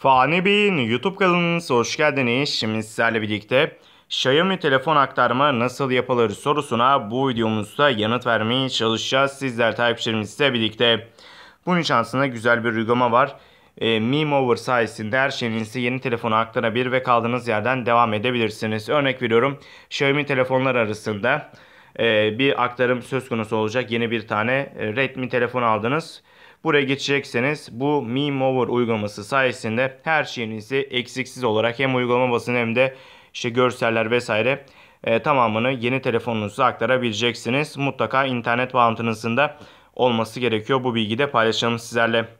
Fani Bey'in YouTube kanalınıza hoş geldiniz. Şimdi sizlerle birlikte Xiaomi telefon aktarma nasıl yapılır sorusuna bu videomuzda yanıt vermeye çalışacağız. Sizler takipçilerimizle birlikte. Bunun için güzel bir uygulama var. E, Memeover sayesinde her şeyinizi yeni telefona aktarabilir ve kaldığınız yerden devam edebilirsiniz. Örnek veriyorum Xiaomi telefonlar arasında ee, bir aktarım söz konusu olacak. Yeni bir tane e, Redmi telefon aldınız. Buraya geçecekseniz bu Mi Mover uygulaması sayesinde her şeyinizi eksiksiz olarak hem uygulama basını hem de işte görseller vesaire e, tamamını yeni telefonunuza aktarabileceksiniz. Mutlaka internet bağlantınızın da olması gerekiyor. Bu bilgi de paylaşalım sizlerle.